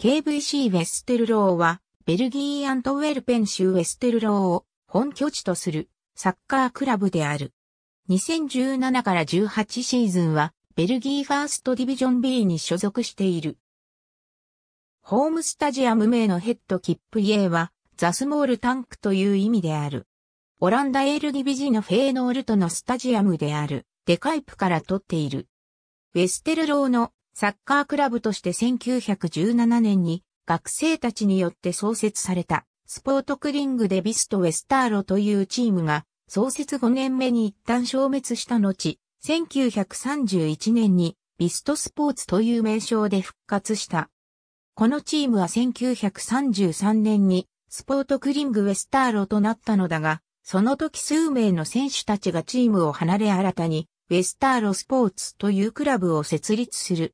KVC ウェステルローは、ベルギーアントウェルペン州ウェステルローを本拠地とするサッカークラブである。2017から18シーズンは、ベルギーファーストディビジョン B に所属している。ホームスタジアム名のヘッドキ切符 A は、ザスモールタンクという意味である。オランダエールィビジのフェーノールトのスタジアムである、デカイプから取っている。ウェステルローのサッカークラブとして1917年に学生たちによって創設されたスポートクリングでビストウェスターロというチームが創設5年目に一旦消滅した後、1931年にビストスポーツという名称で復活した。このチームは1933年にスポートクリングウェスターロとなったのだが、その時数名の選手たちがチームを離れ新たにウェスターロスポーツというクラブを設立する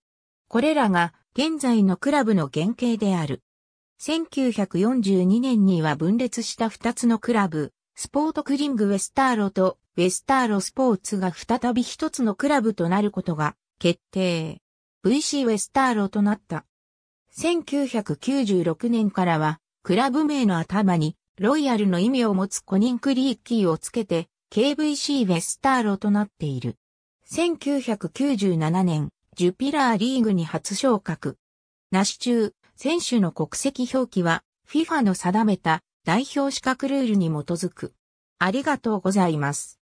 これらが現在のクラブの原型である。1942年には分裂した2つのクラブ、スポートクリングウェスターロとウェスターロスポーツが再び一つのクラブとなることが決定。VC ウェスターロとなった。1996年からは、クラブ名の頭に、ロイヤルの意味を持つコニンクリーキーをつけて、KVC ウェスターロとなっている。1997年、ジュピラーリーグに初昇格。なし中、選手の国籍表記は FIFA の定めた代表資格ルールに基づく。ありがとうございます。